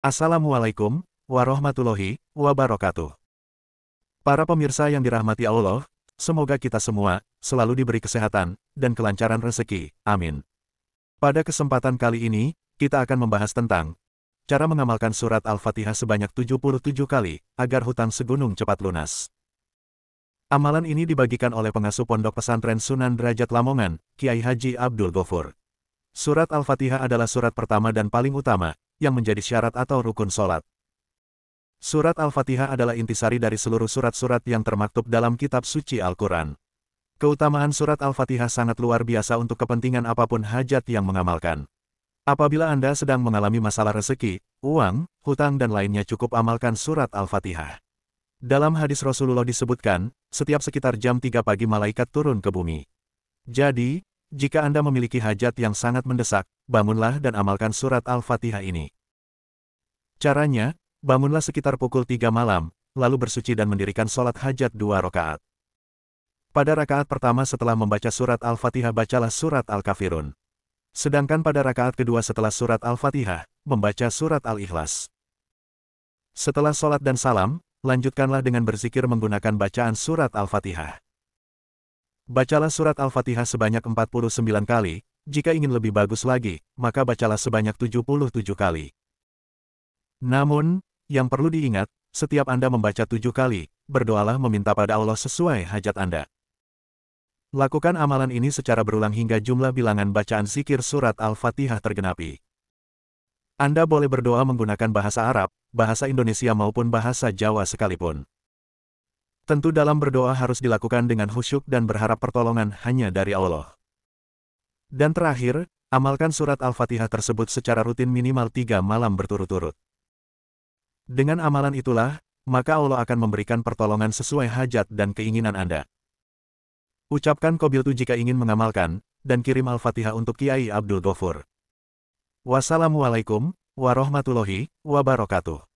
Assalamualaikum warahmatullahi wabarakatuh. Para pemirsa yang dirahmati Allah, semoga kita semua selalu diberi kesehatan dan kelancaran rezeki. Amin. Pada kesempatan kali ini, kita akan membahas tentang cara mengamalkan surat Al-Fatihah sebanyak 77 kali agar hutang segunung cepat lunas. Amalan ini dibagikan oleh pengasuh pondok pesantren Sunan Derajat Lamongan, Kiai Haji Abdul Ghafur. Surat Al-Fatihah adalah surat pertama dan paling utama yang menjadi syarat atau rukun solat. Surat Al-Fatihah adalah intisari dari seluruh surat-surat yang termaktub dalam kitab suci Al-Quran. Keutamaan surat Al-Fatihah sangat luar biasa untuk kepentingan apapun hajat yang mengamalkan. Apabila Anda sedang mengalami masalah rezeki, uang, hutang dan lainnya cukup amalkan surat Al-Fatihah. Dalam hadis Rasulullah disebutkan, setiap sekitar jam 3 pagi malaikat turun ke bumi. Jadi, jika Anda memiliki hajat yang sangat mendesak, bangunlah dan amalkan surat Al-Fatihah ini. Caranya, bangunlah sekitar pukul 3 malam, lalu bersuci dan mendirikan sholat hajat dua rakaat. Pada rakaat pertama setelah membaca surat Al-Fatihah bacalah surat Al-Kafirun. Sedangkan pada rakaat kedua setelah surat Al-Fatihah, membaca surat Al-Ikhlas. Setelah sholat dan salam, lanjutkanlah dengan berzikir menggunakan bacaan surat Al-Fatihah. Bacalah surat Al-Fatihah sebanyak 49 kali, jika ingin lebih bagus lagi, maka bacalah sebanyak 77 kali. Namun, yang perlu diingat, setiap Anda membaca tujuh kali, berdoalah meminta pada Allah sesuai hajat Anda. Lakukan amalan ini secara berulang hingga jumlah bilangan bacaan zikir surat Al-Fatihah tergenapi. Anda boleh berdoa menggunakan bahasa Arab, bahasa Indonesia maupun bahasa Jawa sekalipun. Tentu dalam berdoa harus dilakukan dengan khusyuk dan berharap pertolongan hanya dari Allah. Dan terakhir, amalkan surat Al-Fatihah tersebut secara rutin minimal tiga malam berturut-turut. Dengan amalan itulah, maka Allah akan memberikan pertolongan sesuai hajat dan keinginan Anda. Ucapkan Kobiltu jika ingin mengamalkan, dan kirim Al-Fatihah untuk Kiai Abdul Ghafur. Wassalamualaikum warahmatullahi wabarakatuh.